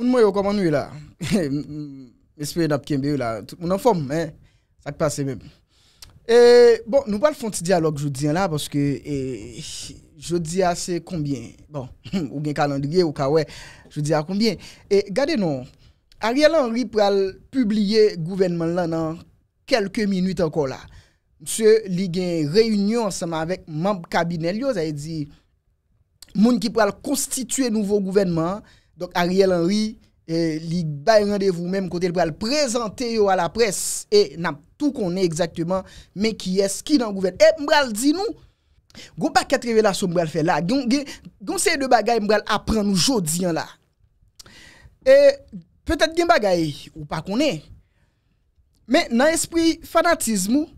Moun mwen yo koman wè e la, espè yon apken bè wè la, moun an fòm mè, sak pa se mèm. E, bon, nou pal fonte diyalog joudien la, paske, e, joudia se kombien, bon, ou gen kalandriye, ou kawè, joudia kombien. E, gade nou, Ariel Henry pral publie gouvenman lan nan kelke minuit anko la. Mse li gen reyunyon ansama avèk mamp kabinel yo, zaye di, moun ki pral konstituye nouvo gouvenman... Donk Ariel Henry e, li bay randevou mèm kote l bral prezante yo a la pres e nan tout konè exaktèman mè ki eski nan gouverne. E mbral di nou, goun pa katreve la sou mbral fè la, goun seye de bagay mbral apren nou jodi an la. E petèd gen bagay ou pa konè, mè nan espri fanatizmou,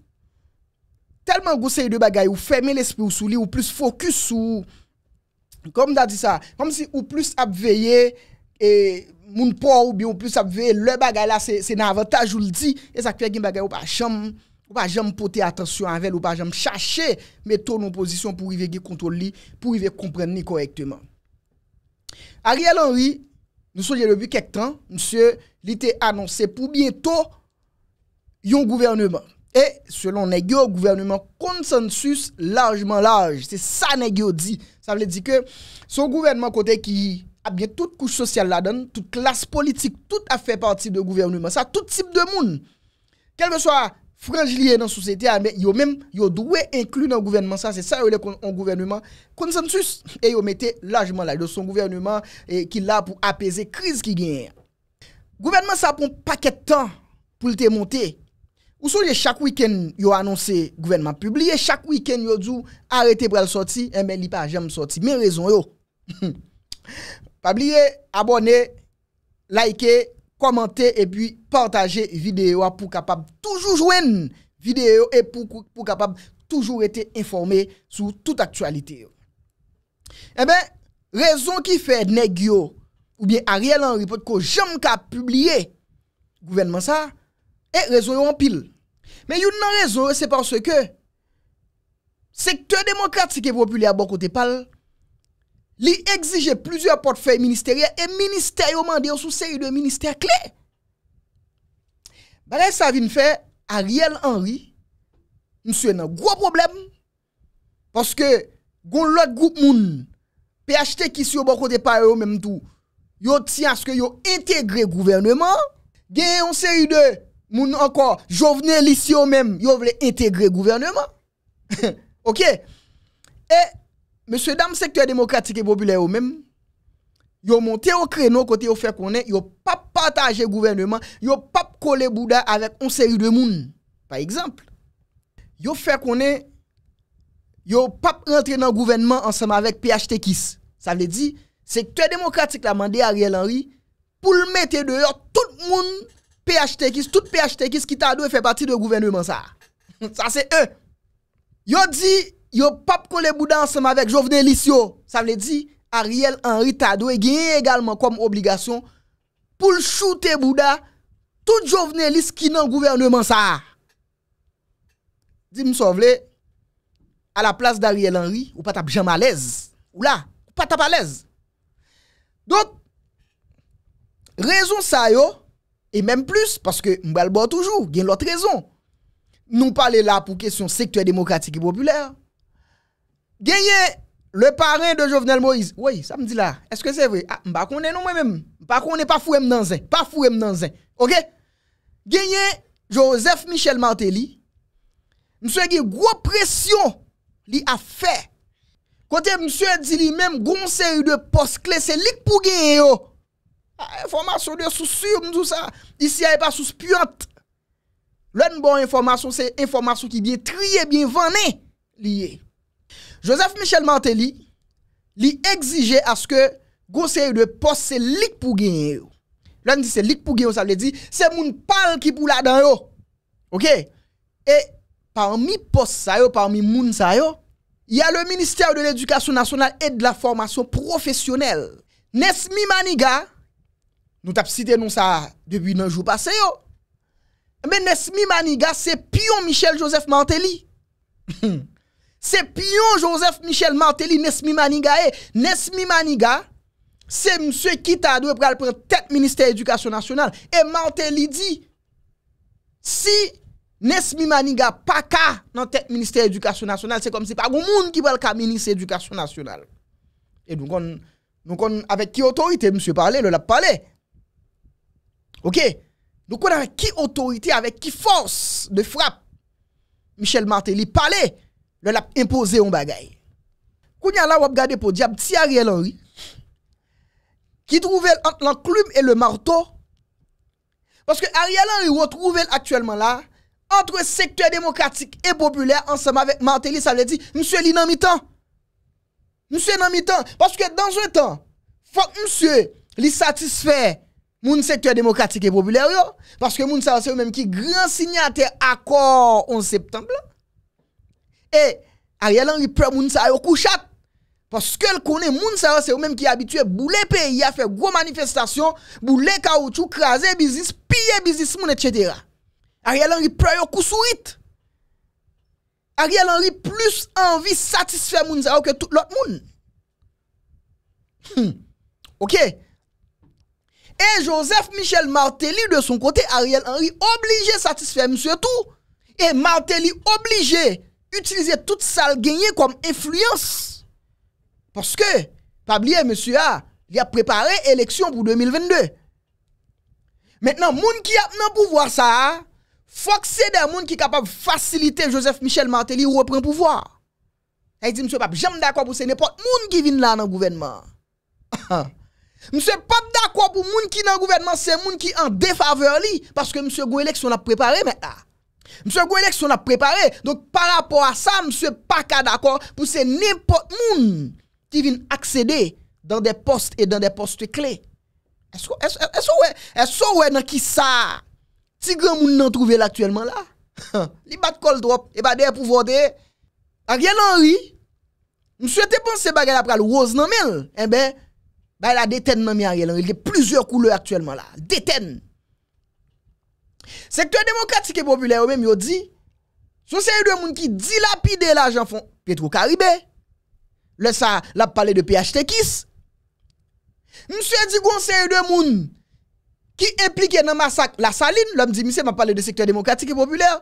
telman goun seye de bagay ou fèmè l espri ou sou li ou plus fokus ou... Kom da di sa, kom si ou plus ap veye, e, moun pou ou bi ou plus ap veye, le bagay la se nan avantaj ou li di, e sa kwe gwen bagay ou pa jam, ou pa jam pote atensyon anvel, ou pa jam chache meto non posisyon pou i ve gwen kontrol li, pou i ve kompren ni korekteman. Ariel Henry, nou so jenou bi kek tan, msye, li te anonsen pou bieto yon gouvernement. E selon negyo, gouvernement konsensus largeman large. Se sa negyo di. Sa vle di ke son gouvernement kote ki a bie tout kouche sosyal la dan, tout klas politik, tout a fe parti de gouvernement sa, tout tip de moun. Kel ve so a franj liye nan sosyete a, ah, yo mèm yo dwe inklu nan gouvernement sa. Se sa yo le kon gouvernement konsensus. E yo mette largeman large. Son gouvernement ki la pou apese kriz ki gen. Gouvernement sa pou an paket tan pou lte monte. Ou sou jè chak wiken yo anonsè gouvenman publiye, chak wiken yo djou arete brel soti, e eh men li pa jèm soti. Men rezon yo, pabliye, abone, like, komante, e pi partaje videyo pou kapab toujou jwen videyo e pou kapab toujou ete informe sou tout aktualite yo. E eh men, rezon ki fè neg yo ou biye a riel an ripote ko jèm ka publiye gouvenman sa, e rezon yo an pil. Men yon nan rezo se panso ke Sektor demokratik e populer A bako te pal Li exige plizur portfey ministerye E minister yo mande yo sou seri de minister kle Balè sa vin fe Ariel Henry Mse nan gro problem Paske goun lot group moun P achete ki si yo bako te pal Yo menm tou Yo tsyanske yo integre gouvernement Genye yon seri de Moun ankor, jo vnen lisi yo men, yo vle integre gouverneman. Ok? E, monsen dam sektwa demokratik e popule yo men, yo monte yo krenon kote yo fè konen, yo pap pataje gouverneman, yo pap kole bouda avèk on seri de moun. Par exemple, yo fè konen, yo pap rentre nan gouverneman ansèm avèk PHTKIS. Sa vle di, sektwa demokratik la mande Ariel Henry, pou l mette deyo tout moun, P.H.T.Kis, tout P.H.T.Kis ki tado e fè pati de gouvernement sa. Sa se e. Yo di, yo pap kon le bouda ansèm avèk jo vne lis yo. Sa vle di, Ariel Henry tado e genye egalman kom obligasyon pou l choute bouda tout jo vne lis ki nan gouvernement sa. Di m sou vle, a la plas d'Ariel Henry, ou pa tap jama lez. Ou la, ou pa tap a lez. Dout, rezon sa yo, Et même plus, parce que le toujours, il y a l'autre raison. Nous parlons là pour question secteur démocratique et populaire. Gagné le parrain de Jovenel Moïse. Oui, ça me dit là. Est-ce que c'est vrai? Ah, m'ba connaît nous moi-même. ne pas fou dans Pas fou. dans OK? Gagné Joseph Michel Martelly. Monsieur a gros pression li a fait. Côté monsieur dit lui-même grosse série de postes clés, c'est lui pour gagner yo. Ah, informasyon de sou surm dousa Disi a e pa sou spuyant Len bon informasyon se informasyon ki diye triye Bien vane liye Josef Michel Mantelli Li exige aske Goseye ou de pos se lik pou genye ou Len di se lik pou genye ou sa le di Se moun pal ki pou la dan yo Ok E parmi pos sayo parmi moun sayo Ya le minister de l'edukasyon nasyonal Et de la formasyon profesyonel Nes mi maniga Nou tap site nou sa Depi nan jou pase yo Men Nesmi Maniga se pion Michel Joseph Mantelli Se pion Michel Joseph Mantelli Nesmi Maniga Nesmi Maniga Se msye ki ta dou e pral pou Tet Ministère Edukasyon Nasyonal E Mantelli di Si Nesmi Maniga pa ka Nan Tet Ministère Edukasyon Nasyonal Se kom se pa goun moun ki pral ka Ministère Edukasyon Nasyonal E nou kon avèk ki otorite Msye pral e, lè lè pral e Ok, nou konan ki otorite, avek ki fons de frap Michel Martelly, pale, lè lè impose yon bagay. Kounyan la wap gade pou diab, ti Ariel Henry, ki drouve l'anclume et le marteau, paske Ariel Henry wot drouve l'aktuellement la, antre sektèr demokratik et populèr, ansèm avèk Martelly, sa lè di, msè li nan mi tan, msè nan mi tan, paske dan jen tan, fòk msè li satisfèr moun secteur démocratique et populaire yo, parce que moun sa c'est même même qui grand signataire accord 11 septembre. Et Ariel Henry prè moun sa yo couchat parce que le connaît moun sa c'est même même qui habitué bouler pays à faire gros manifestation, bouler caoutchouc, craser business, piller business moun etc. Ariel Henry peur yo cousouit. Ariel Henry plus envie satisfaire moun yo que tout l'autre moun. Hmm. OK. Et Joseph Michel Martelly, de son côté, Ariel Henry, obligé satisfaire monsieur tout. Et Martelly obligé utiliser toute salle gagnée comme influence. Parce que, pas oublier, monsieur A, il a préparé l'élection pour 2022. Maintenant, moun qui a le pouvoir ça, faut que c'est des moun qui capable faciliter Joseph Michel Martelly reprend pouvoir. Il dit monsieur pas j'aime d'accord pour ce n'importe monde qui vient là dans le gouvernement. Monsieur pas d'accord pour moun qui dans gouvernement, c'est moun qui en défaveur li parce que monsieur go élection l'a préparé maintenant. Ah. Monsieur go élection a préparé. Donc par rapport à ça, monsieur pas d'accord pour c'est n'importe moun qui vient accéder dans des postes et dans des postes clés. Est-ce que est-ce est-ce est dans qui ça Si grand moun n'en trouvé actuellement là. li bat col drop et pas pour voter. Ariel Henry, monsieur te pensé bagay la pral rose nan mel. Eh ben bah, la détente dans Ariel hein. il y a plusieurs couleurs actuellement là. Détente. Secteur démocratique et populaire, même, ils dit, ce série de monde qui dilapide l'argent font Petro Caribé. Le ça, l'a parlé de PHT Kiss. Monsieur dit qu'on c'est de monde qui impliqué dans massacre la saline, l'homme dit monsieur m'a parlé de secteur démocratique et populaire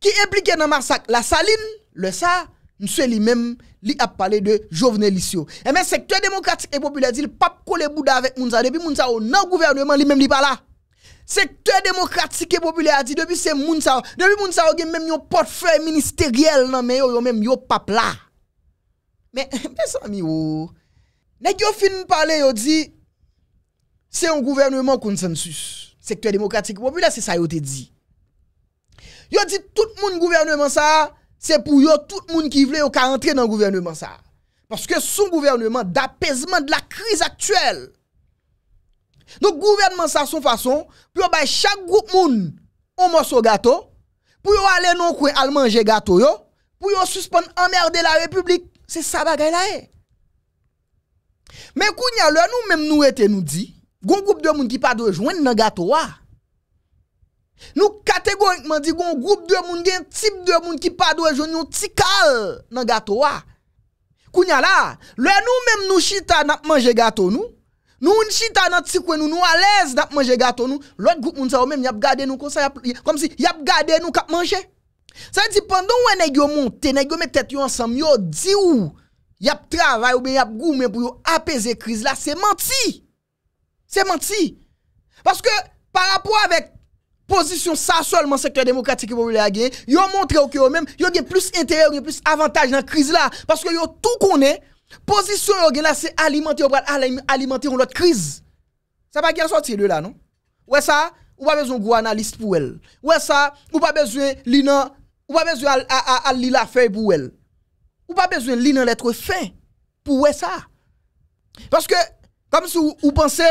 qui impliqué dans massacre la saline, le ça, Mse li men li ap pale de jovenelis eh yo. E men sektwè demokratik e popüler di li pap kole bouda avèk mounsa. Depi mounsa yo nan gouvernement li men li pala. Sektwè demokratik e popüler di depi se mounsa yo. Depi mounsa yo gen men yo portfèl ministeriel nan men yo. Yo men yo pap la. Men, mwen sa mi yo. Oh. Nèk yo fin pale yo di. Se yon gouvernement konsensus. Sektwè demokratik e popüler se sa yo te di. Yo di tout moun gouvernement sa a. c'est pour eux, tout le monde qui veut ka entrer dans le gouvernement ça. Parce que son gouvernement d'apaisement de la crise actuelle. Donc gouvernement ça son façon pour ba chaque groupe monde un morceau gâteau pour aller non coin al manger gâteau yo pour yo suspendre emmerder la République. C'est ça la là. Eh. Mais kounya le nous même nous était nous dit, gon groupe de monde qui pas de joindre dans gâteau ah. Nou kategorikman di goun Goup dwe moun gen tip dwe moun Ki pa dwe joun yon tikal Nan gato wa Kounya la, lwen nou menm nou chita Nap manje gato nou Nou yon chita nan tis kwen nou nou alez Nap manje gato nou, lwen goup moun sa ou menm Yap gade nou kap manje Sa di pandon wè negyo mont Te negyo metet yon sam yo Dzi ou yap travay ou be yap gou Mwen pou yo apeze kriz la Se manti Se manti Paske parapou avèk position ça seulement secteur démocratique pour populaire a gagné, ils montré que eux-mêmes, ils plus intérêt, ils plus avantage dans la crise là. Parce que ils tout connaît, position yon là, c'est alimenter, alimenter une autre crise. Ça va bien sortir de là, non? Ouais, ça, ou pas besoin de gros analyste pour elle. Ouais, ça, ou pas besoin lina, ou pas besoin à, à, lire la feuille pour elle. Ou pas besoin lina lettre fin pour ouais ça. Parce que, comme si vous, pensez,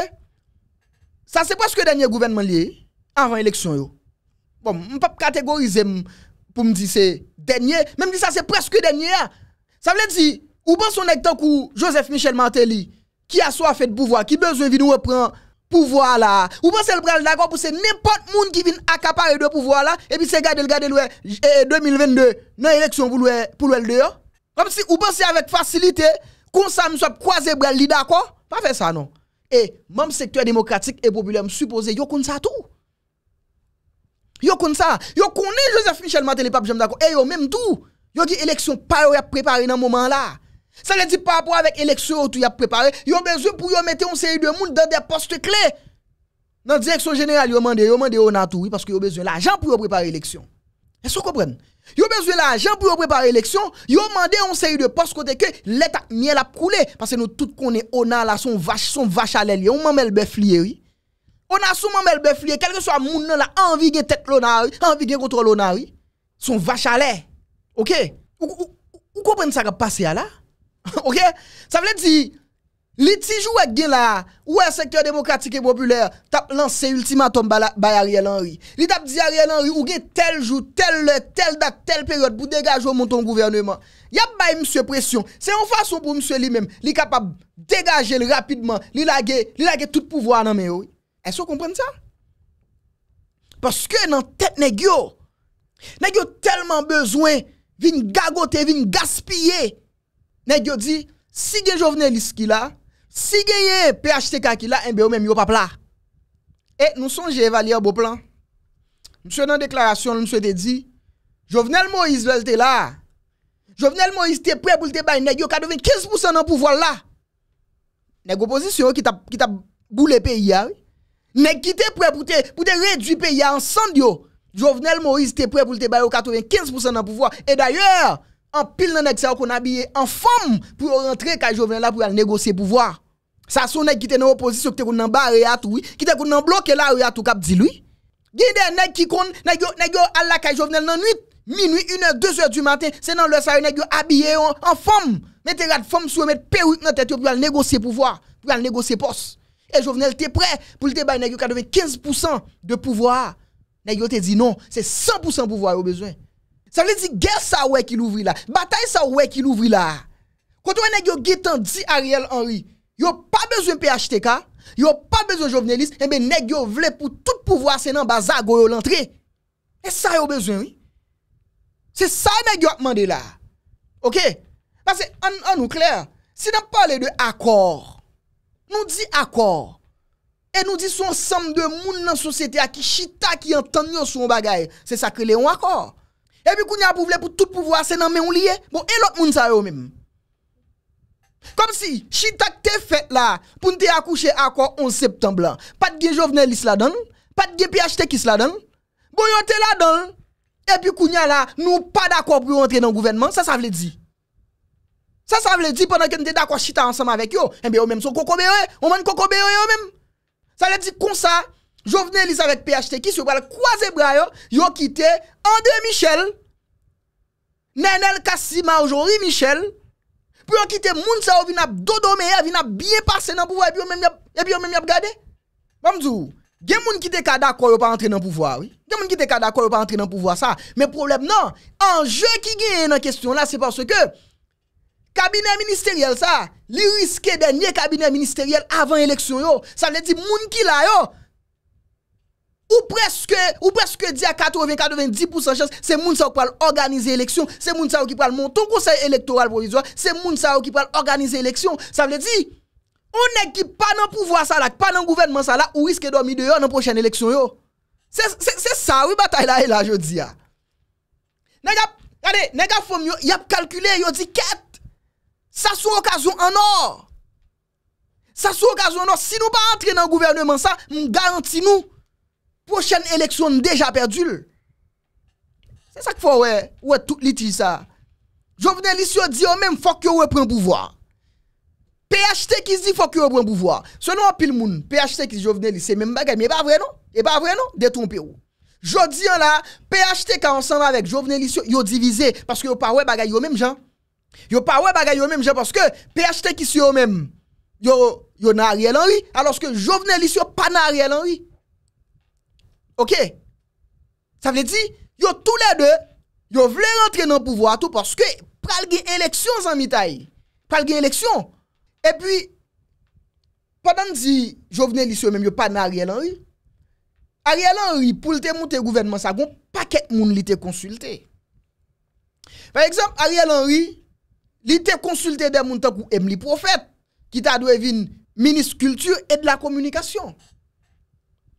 ça c'est presque le dernier gouvernement lié avant l'élection. Bon, je ne pas catégoriser pour me dire c'est dernier. Même si ça, c'est presque dernier. Ah. Ça veut dire, ou pas son tant Joseph Michel Martelly, qui a soif de pouvoir, qui besoin de nous reprendre pouvoir là. Ou c'est le bras d'accord pour c'est n'importe qui qui vient accaparer de pouvoir là et puis c'est garder le garder Et eh, eh, 2022 dans élection pour le pour le Comme si ou c'est avec facilité qu'on ça nous soit croisé bras d'accord, pas faire ça non. Et même secteur démocratique et populaire supposé yo comme ça tout. Yo comme ça, yo connaît Joseph Michel Maté les pape j'aime d'accord. Et eh yo même tout, yo dit élection pas yo préparé dans moment là. Ça veut dire par rapport avec élection tout y a préparé, yo besoin pour yo mettre une série de monde dans des postes clés. Dans la direction générale, yo mandé, yo mandé on a tout parce que yo besoin l'argent pour préparer l'élection. Est-ce que vous comprenez Yo besoin l'argent pour préparer l'élection, yo mandé une série de postes côté que l'état miel a coulé parce que nous tout connaît on a son vache, son vache à l'aile, on le bœuf lié oui. On a souman bel befliye, kelke sou a moun nan la, anvi gen tet lonari, anvi gen kontrol lonari, son vache ale. Ok? Ou koupen sa kap pase ya la? Ok? Sa vle di, li tijou ek gen la, ou e sektor demokratik e popüler, tap lanse ultimatom ba Ariel Henry. Li tap di Ariel Henry, ou gen tel jou, tel le, tel dat, tel peryote, pou degaj ou moun ton gouvernement. Yap bay mswe presyon. Se yon fason pou mswe li men, li kapap degaj el rapidman, li lage, li lage tout pouvoan nan men ouy. E so komprenn sa? Paske nan tet negyo, negyo telman bezwen vin gagote, vin gaspye. Negyo di, si gen jo vnen liskila, si genye PHTK kila, enbeyo menm yo papla. E nou sonje evalye a bo plan. Mwen sou den deklarasyon, mwen sou de di, jo vnen lmo izvelte la, jo vnen lmo izte preboulte bay, negyo kadovin 15% nan pouvo la. Negyo pozisyon ki ta boulepe iya, ou, Nèk ki te pre pou te redupe ya ansan diyo. Jovenel Moriz te pre pou te baye ou katoven 15% nan pouvoi. E d'ayor, an pil nan nèk sa yo kon abye en fom pou yo rentre kayo joven la pou yal nego se pouvoi. Sa sou nèk ki te nou posisyon ki te koun nan ba rea toui, ki te koun nan bloke la rea tou kap di lui. Gide nèk ki kon, nèk yo al la kayo jovenel nan nuit, minuit, une ou deux ou du matin, se nan lè sa yo nèk yo abye yon en fom. Mè te yad fom sou mèd perou nan tètyo pou yal nego se pouvoi, pou yal nego se posi. Et Jovenel était prêt pour le débat, 95% de pouvoir. Nèg te dit non, c'est 100% de pouvoir au besoin. Ça veut dire guerre ça ouais qui l'ouvre là, bataille ça ouais qui l'ouvre là. Quand on nèg dit Ariel Henry, yo pas besoin de PHTK, yo pas besoin joveneliste, et eh ben nèg yo vle pour tout pouvoir c'est dans bazar yo l'entrée. Et ça yo besoin oui. C'est ça nèg yo demandé là. OK? Parce que en, nous clair, si on parle de accord Nou di akor, e nou di son sam de moun nan sosyete a ki chita ki yon tan nyo son bagay, se sakre le yon akor. E pi koun ya pou vle pou tout pouvwa se nan men yon liye, bon e lot moun sa yon men. Kom si, chita ki te fet la pou nte akouche akor 11 septemblan, pat gen jovnel is la dan, pat gen pi achete ki is la dan, bon yon te la dan, e pi koun ya la nou pa d'akor pou yon entre nan gouvenman, sa sa vle di. Ça, ça veut dire, pendant que nous d'accord chita ensemble avec eux, eh bien, eux même sont cocobéo, on mène cocobéo eux même. Ça veut dire, comme ça, Jovenel avec PHT qui se va croiser bras yo, ont quitté André Michel, Nenel Kassima aujourd'hui Michel, puis quitter quitte moun sa ou Dodo ap dodomé, bien passer dans pouvoir, et puis vous même et puis on même y a regardé. gens a moun qui te d'accord yo pas entrer dans le pouvoir, oui. Gen moun qui te d'accord yo pas entrer dans le pouvoir ça, mais problème non, jeu qui gagne dans question là c'est parce que kabine ministeriyel sa, li riske denye kabine ministeriyel avan eleksyon yo, sa vle di moun ki la yo, ou preske ou preske di a 80-90% se moun sa wak pral organize eleksyon, se moun sa wak ki pral monton konsey elektoral provizyon, se moun sa wak ki pral organize eleksyon, sa vle di, ou nek ki pa nan pouvoa sa la, pa nan gouvenman sa la, ou riske do mi de yo nan pochen eleksyon yo, se sa wibata ila ila yo di ya, negap, gade, negap fom yo, yap kalkule yo di ket, Ça sous occasion en or. Ça sous occasion en or. Si nous pas entrer dans le gouvernement, ça, nous que nous, prochaine élection déjà perdue. C'est ça qu'il faut, ouais, ouais, tout litige ça. Jovenel Issio dit même, faut que le pouvoir. PHT qui dit faut que le pouvoir. Selon un pile moun, PHT qui dit Jovenel c'est même bagay, mais pas vrai non? Et pas vrai non? Détrompez-vous. Jodi là, PHT qui ensemble avec Jovenel Issio, yo divisé parce que yo pas ouais bagay yo même gens. Yo pa wè bagay yo mèm, jè paske PHT ki si yo mèm Yo na Ariel Henry Aloske jo vnen li si yo pa na Ariel Henry Ok Sa vle di Yo tou le de, yo vle rentre nan pouvo ato Paske pralge eleksyon zan mi tay Pralge eleksyon E pi Padan di jo vnen li si yo mèm Yo pa na Ariel Henry Ariel Henry pou lte moun te gouvenman sa Gon paket moun li te konsulte Par exemple Ariel Henry li te konsulte de moun takou Emli Prophète. qui ta dû ministre culture et de la communication.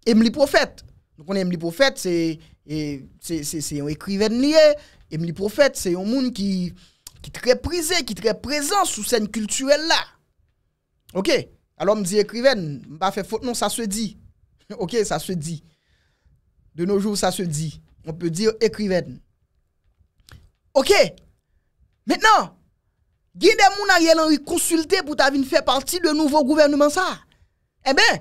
Emli prophète Donc on les prophètes, c'est un écrivain lié. Emli Profet, c'est un monde qui qui très prisé, qui très présent sous scène culturelle là. OK. Alors me dit écrivain, pas fait faute non, ça se dit. OK, ça se dit. De nos jours, ça se dit. On peut dire écrivaine. OK. Maintenant, Gide moun Ariel Henry consulté pour ta faire partie de nouveau gouvernement ça. Eh bien,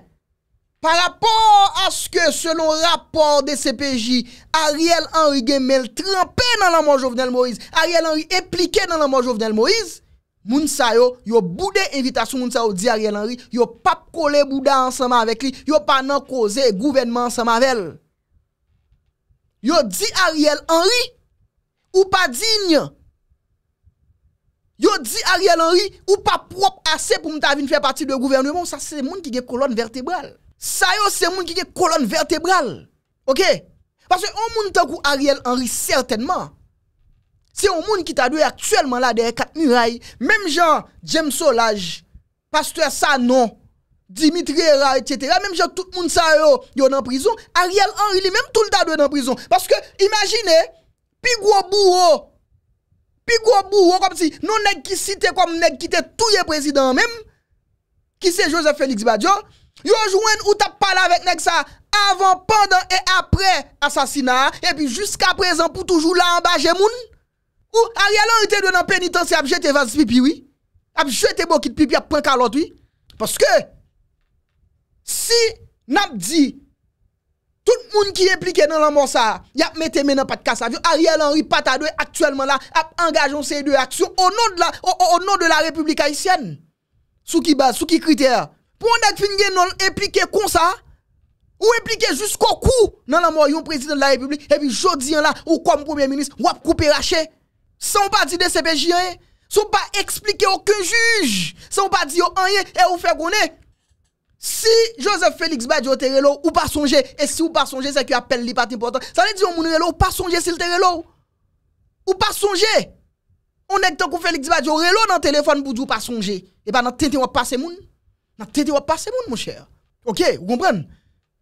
par rapport à ce que selon rapport de CPJ, Ariel Henry Gemel trempé dans la mort Jovenel Moïse, Ariel Henry impliqué dans la mort Jovenel Moïse, moun sa yo, yo boudé invitation moun sa yo di Ariel Henry, yo pas collé bouda ensemble avec lui, yo pas nan causé gouvernement ensemble avec elle. Yo dit Ariel Henry ou pas digne Yo di Ariel Henry ou pa prop ase pou mwen ta vin fè pati de gouvernement, sa se moun ki ge kolon vertebral. Sayo se moun ki ge kolon vertebral. Ok? Paske ou moun ta kou Ariel Henry certainman, se ou moun ki ta dwe aktuelman la dere kat miray, mèm jan James Solage, Pasteur Sanon, Dimitri Ray, etc. Mèm jan tout moun sayo yo nan prizon, Ariel Henry li mèm tout ta dwe nan prizon. Paske imagine, pi gwo bourou, pi gwo bou wakop si nou neg ki site kom neg ki te touye prezident menm, ki se Joseph Félix Badiou, yojwen ou tap pale avèk neg sa avan, pandan, e apre asasina, e pi jusqu aprezen pou toujou la ambaje moun, ou a realon ite dwen an penitansi ap jete vans pipi wii, ap jete bokit pipi ap pon kalot wii, paske si nap di... Tout moun ki eplike nan lan moun sa, yap mette men nan pat kasavyo. Ariel Henry pata dwe aktuelman la, ap engajon se dwe aksyon o nou de la Republikayisyen. Sou ki base, sou ki kriter. Pou anak fin gen nan eplike kon sa, ou eplike jusqu'o kou nan lan moun yon prezident la Republikayisyen, evi jodi an la, ou kom premier-ministre, ou ap koupi rachè. San pa di de sepe jire, san pa explike okun juj, san pa di yo anye, e ou fe gounè. Si Joseph Félix Badjo te relo ou pas songer, et si ou pas songer, c'est qu'il appelle li pas important. Ça veut dire que moun relo ou pas songer s'il te relo. Ou pas songer. On est que Félix Badjo relo dans téléphone pour dire pas songer. Et eh ben, dans passer on passe moun. Dans monde. on passe monde, mon cher. Ok, vous comprenez?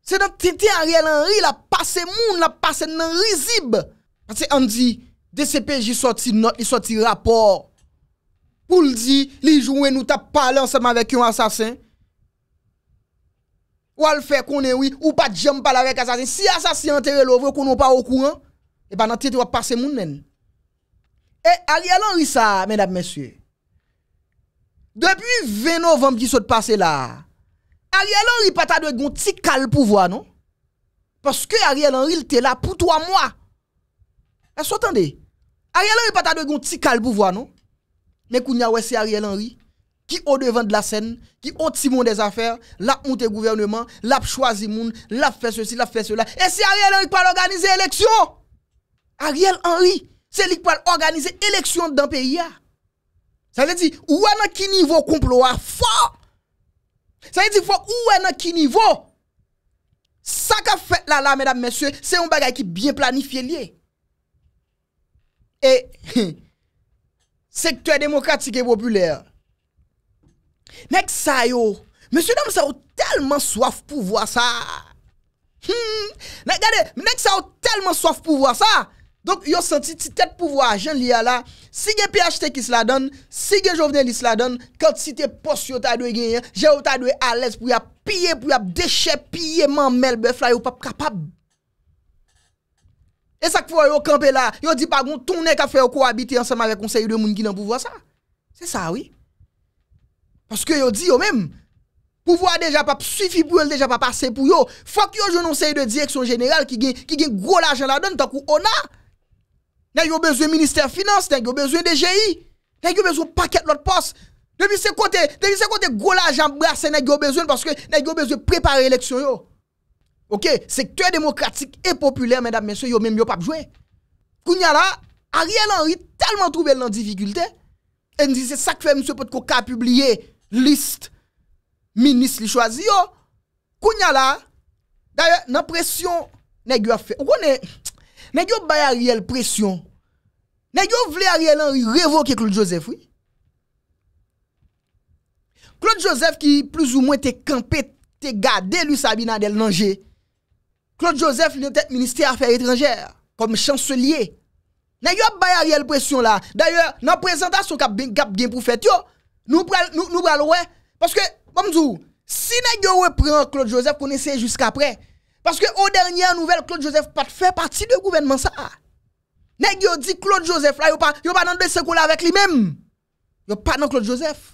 C'est dans tête Ariel Henry, la passe monde la passe nan risible. Parce qu'on dit, DCPJ sorti note, il sorti rapport. Pour le dire, les jouer nous t'a parlé ensemble avec un assassin. Ou al fè konen wè, ou pa djam palarek asasin. Si asasin anterè louvè konon pa wè kou an, e eh ba nan tèt wè pase mounnen. E eh, Ariel Henry sa, mèdab mèsyè. Depi 20 novem di sot pase la, Ariel Henry pata dwen goun ti kal pou wè non. Paske Ariel Henry lte la pou 3 mwa. E sotande, Ariel Henry pata dwen goun ti kal pou wè non. Mè koun ya wè se Ariel Henry. qui au devant de la scène, qui ont Timon des affaires, l'a monté gouvernement, l'a choisi moun, l'a fait ceci, l'a fait cela. Et c'est Ariel Henry qui pas organiser élection. Ariel Henry, c'est lui qui parle organiser élection dans le pays. Ça veut dire, où est qui niveau complot fort? Ça veut dire, où est qui niveau? Ça qu'a fait là, là, mesdames, messieurs, c'est un bagage qui bien planifié lié. Et, secteur démocratique et populaire, Mèk sa yo, mèk si yo nan mè sa yo telman soaf pou vwa sa. Hmm. Mèk sa yo telman soaf pou vwa sa. Donk yo senti ti tet pou vwa a jen liya la. Si gen pi achete ki se la don, si gen jovnen li se la don, kèl ti si te post yo ta dwe genyen, je yo ta dwe alèz pou ya piye pou ya deche, piye man melbe, fè la yo pap kapab. E sak pou yo kampe la, yo di bagoun, tou ne ka fè yo kou habite ansèm avè konsey yo de moun ki nan pou vwa sa. Se sa wè. Paske yo di yo mèm. Pouvo a deja pa psifi pou yo, deja pa pase pou yo. Fak yo jounon sey de direksyon jeneral ki gen gwo la jen la don tan kou ona. Nan yo bezwe minister finance, nan yo bezwe DGI. Nan yo bezwe paket lot pos. Nan yo bezwe kote, nan yo bezwe kote gwo la jen brase nan yo bezwe. Paske nan yo bezwe prepare lèksyon yo. Ok, sektory demokratik e popüler mèdap mèsè yo mèm yo pa pjouè. Kounya la, a rè lè anri talman troubel nan divikultè. En dizè sak fè msè pot koka a publiye mèdap mèsè. liste ministre li choisi yo kounya la d'ailleurs dans pression nèg a fait on connaît nèg yo bay Ariel pression nèg yo vle Ariel Henry révoquer Claude Joseph oui Claude Joseph qui plus ou moins te campé te gardé lui Sabina Del Nanger Claude Joseph le tête ministère affaires étrangères comme chancelier nèg yo bay Ariel pression là d'ailleurs dans présentation k'ap bien pour faire yo nous prenons. nous, nous Parce que, comme si nous reprend Claude Joseph, qu'on essaie jusqu'après. Parce que, aux dernières nouvelles, Claude Joseph pas fait partie du gouvernement, ça. Nous dit Claude Joseph, là, pas, pas de deux avec lui-même. Yo pas dans Claude Joseph.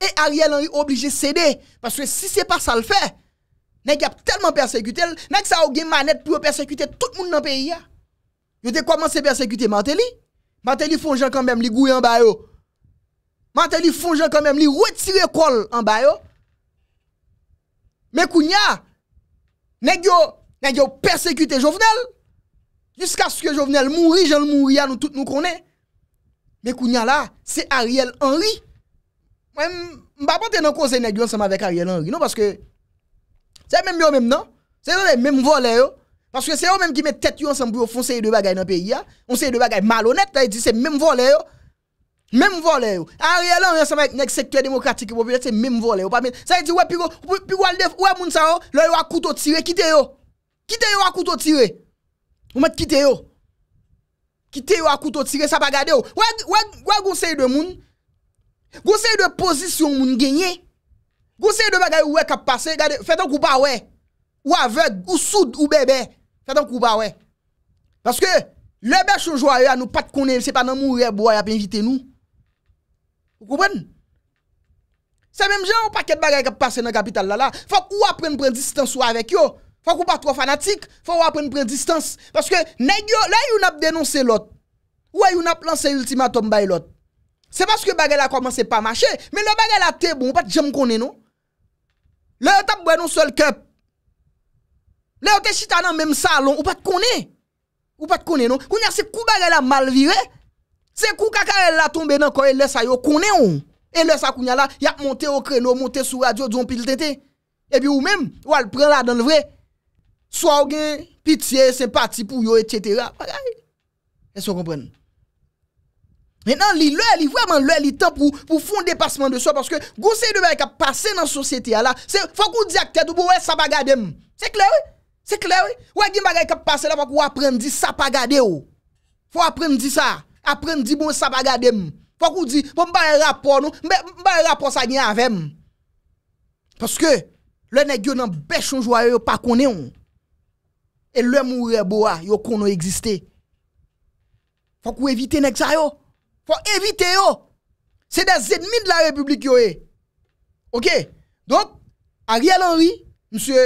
Et Ariel Henry obligé de céder. Parce que si ce n'est pas ça le fait, Vous a tellement persécuté, vous ça a une manette pour persécuter tout le monde dans le pays. il avez commencé à persécuter Martelly. Martelly font gens quand même, les gouy en bas Martelly Fonjan quand même, il retire col en bas. Mais Kounia, nèg yo, persécuté Jovenel. Jusqu'à ce que Jovenel mouri, Jean mouri, nous tous nous connaissons. Mais Kounia là, c'est Ariel Henry. Moi, je ne vais pas dans cause nèg ensemble avec Ariel Henry, non, parce que c'est même yo même, non? C'est même mêmes volets, parce que c'est eux-mêmes qui mettent tête ensemble pour foncer de bagages dans le pays. On sait de bagailles malhonnête, là, c'est même volets, Mèm vòlè yo. An rè lan yon seman yon ek sektyè demokratik yon. Mèm vòlè yo. Sa yon ti wè pi wè moun sa yon. Lò yon wakouto tire. Kite yo. Kite yo wakouto tire. Ou mèt kite yo. Kite yo wakouto tire. Sa pa gade yo. Wè gosey de moun. Gosey de posisyon moun genye. Gosey de bagay yon wè kap pase. Fè ton koupa wè. Wè vèd. Wè soud wè bebe. Fè ton koupa wè. Paske. Lè bè chonjwa yon an nou pat konen. Se pa nan Ou koupen? Se menm jen ou paket bagay ka pase nan kapital la la, fok ou apren pren distanse ou avek yo, fok ou patro fanatik, fok ou apren pren distanse, paske neg yo, la yon ap denonse lot, ou a yon ap lance ultimatum bay lot. Se paske bagay la komanse pa mache, men la bagay la te bon, ou pat jem konen nou? La yo tap bwen ou sol kep, la yo te chita nan menm salon, ou pat konen, ou pat konen nou? Ou nye se kou bagay la malvire, ou nye se kou bagay la malvire, Se kou kaka el la tombe nan kon, el lese a yo kounen ou. El lese a kounen la, yap monte ou krenou, monte sou radio, djon pil tente. E pi ou men, ou al pren la dan vre. Sou a ou gen, pitiye, sempati pou yo, etc. E se ou kompren. Menan li lue li, vweman lue li tan pou, pou fon depasman de sou. Paske gousey de mwen kap pase nan sosyete a la, se fok ou di ak tete ou bo wey sabagade m. Se kler wey, se kler wey. Ou e gime bagay kap pase la, fok ou apren di sabagade ou. Oh. Fok ou apren di sa. apren di mwen bon sa baga dem. Fwa kou di, fwa bon, mba e rapor nou, mba e rapor sa gen avèm. Paske, lè nè gyo nan bèchon jwa yo pa konè yon. E lè mwou rebo a, yo kono egziste. Fwa kou evite nèk sa yo. Fwa evite yo. Se de zedmi d la republik yo e. Ok, donk, a rial anri, msye,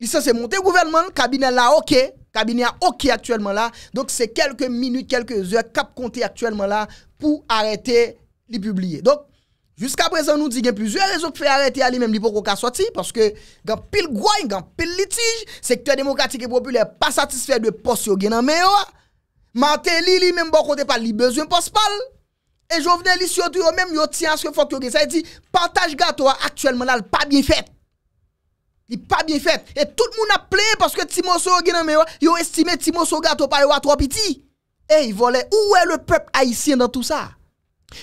lisa se monte gouvernement, kabine la okè, Kabini a ok aktuelman la, donk oh. se kelke minut, kelke zyo kap konti aktuelman la pou arete li publiye. Donk, jiska prezan nou di gen plusieurs, e zo pou fè arete a li menm li pou koka swati, paske gen pil gwoy, gen pil litij, sektor demokratik e populer pa satisfè de post yo gen nan men yo, mantè li, li menm bon konti pa li bezwen post pal, e jo vene li siyo di yo menm yo tiyans ke fok yo gen, sa e di, pantaj gato a aktuelman al pa bin fèt. E pa bin fet, e tout moun ap plen paske ti monsou genanmen yo, yo estime ti monsou gato pa yo a 3 piti. E yi vole, ou we le pep aisyen dan tout sa?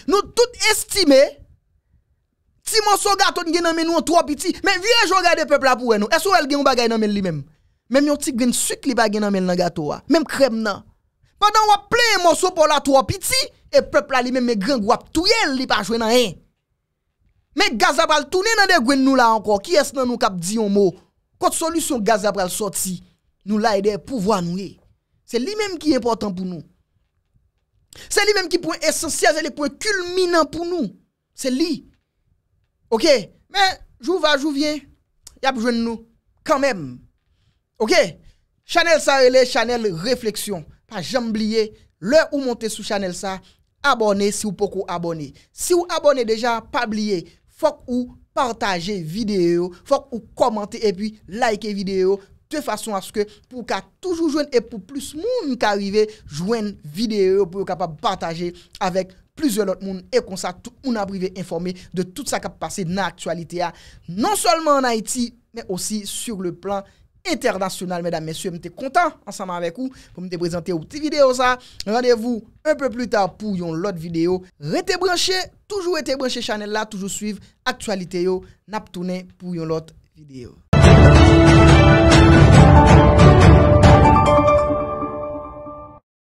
Nou tout estime, ti monsou gato genanmen yo an 3 piti, men viej yo gade pep la pouwe nou. E sou el genou bagay nanmen li menm? Menm yon ti grensik li pa genanmen nan gato wa, menm krem nan. Padan wap plen monsou pou la 3 piti, e pep la li menm e geng wap touye li pa jwen nan eny. Men gazapal tounen an de gwen nou la anko. Ki es nan nou kap diyon mou. Kote solusyon gazapal soti. Nou la ede pou voan nou ye. Se li menm ki important pou nou. Se li menm ki pou esensyaz. Se li menm ki pou kulminan pou nou. Se li. Ok. Men, jou va, jou vyen. Yap jwen nou. Kan menm. Ok. Chanel Sarile, Chanel Reflexyon. Pa jamb liye. Le ou monte sou Chanel sa. Abone si ou pokou abone. Si ou abone deja, pa bliye. Fok ou partaje videyo, fok ou komante e pi like videyo. De fason aske pou ka toujou jwen e pou plus moun k'arive jwen videyo pou yo kapap partaje avèk plus yon lot moun. E konsa tou moun aprive informe de tout sa kap pase nan aktualite a. Non solman en Haiti, men osi sur le plan yon. international, mesdames, mesdames, mwen te kontan, ansanman avek ou, pou mwen te prezente ou ti video sa, radevou, un peu plu ta, pou yon lot video, rete brancher, toujou rete brancher chanel la, toujou suiv, aktualite yo, nap toune, pou yon lot video.